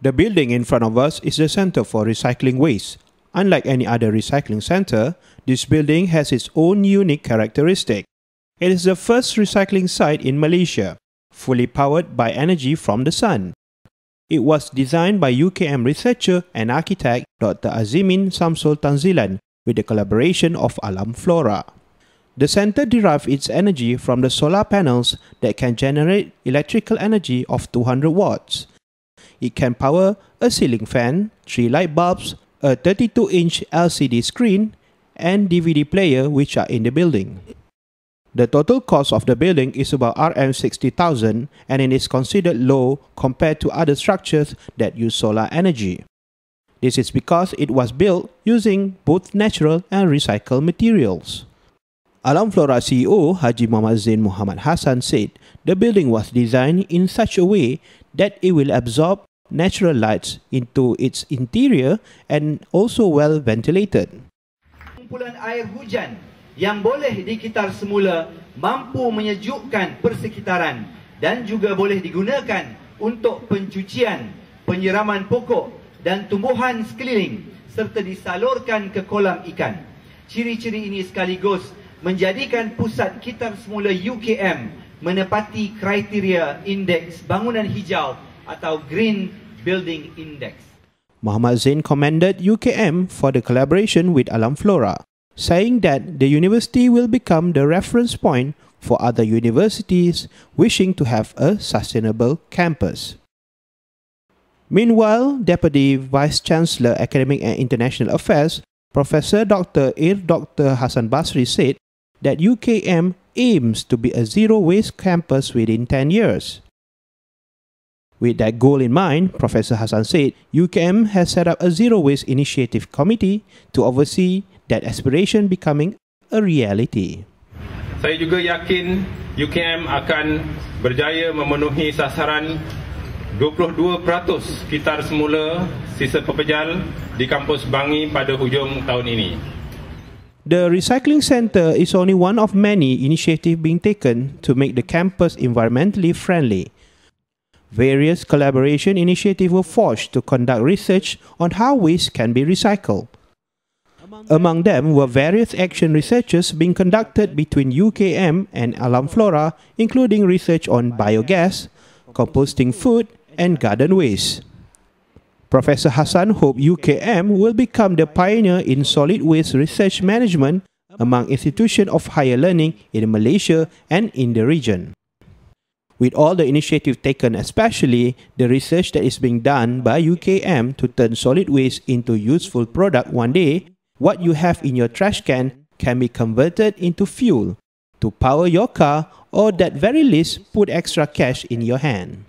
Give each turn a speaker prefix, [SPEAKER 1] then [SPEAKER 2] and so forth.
[SPEAKER 1] The building in front of us is the
[SPEAKER 2] center for recycling waste. Unlike any other recycling center, this building has its own unique characteristic. It is the first recycling site in Malaysia, fully powered by energy from the sun. It was designed by UKM researcher and architect Dr. Azimin Samsul Tanzilan with the collaboration of Alam Flora. The center derives its energy from the solar panels that can generate electrical energy of 200 watts. It can power a ceiling fan, 3 light bulbs, a 32 inch LCD screen, and DVD player which are in the building. The total cost of the building is about RM 60,000 and it is considered low compared to other structures that use solar energy. This is because it was built using both natural and recycled materials. Alam Flora CEO Haji Muhammad Zain Muhammad Hassan said the building was designed in such a way that it will absorb natural light into its interior and also well ventilated.
[SPEAKER 1] Kumpulan air hujan yang boleh dikitar semula mampu menyejukkan persekitaran dan juga boleh digunakan untuk pencucian, penyiraman pokok dan tumbuhan sekeliling serta disalurkan ke kolam ikan. Ciri-ciri ini sekaligus menjadikan pusat kitar semula UKM menepati kriteria indeks bangunan hijau 2020. atau Green Building Index.
[SPEAKER 2] Muhammad Zain commended UKM for the collaboration with Alam Flora, saying that the university will become the reference point for other universities wishing to have a sustainable campus. Meanwhile, Deputy Vice Chancellor Academic and International Affairs, Professor Dr. Ir Dr. Hassan Basri said that UKM aims to be a zero waste campus within 10 years. With that goal in mind, Professor Hassan said, UKM has set up a zero waste initiative committee to oversee that aspiration becoming a reality.
[SPEAKER 1] Saya juga yakin UKM akan berjaya memenuhi sasaran 22% kitar semula sisa pepejal di kampus Bangi pada hujung tahun ini.
[SPEAKER 2] The recycling centre is only one of many initiatives being taken to make the campus environmentally friendly. Various collaboration initiatives were forged to conduct research on how waste can be recycled. Among them were various action researches being conducted between UKM and Alam Flora, including research on biogas, composting food, and garden waste. Professor Hassan hoped UKM will become the pioneer in solid waste research management among institutions of higher learning in Malaysia and in the region. with all the initiative taken, especially the research that is being done by UKM to turn solid waste into useful product one day, what you have in your trash can can be converted into fuel to power your car or that very least put extra cash in your hand.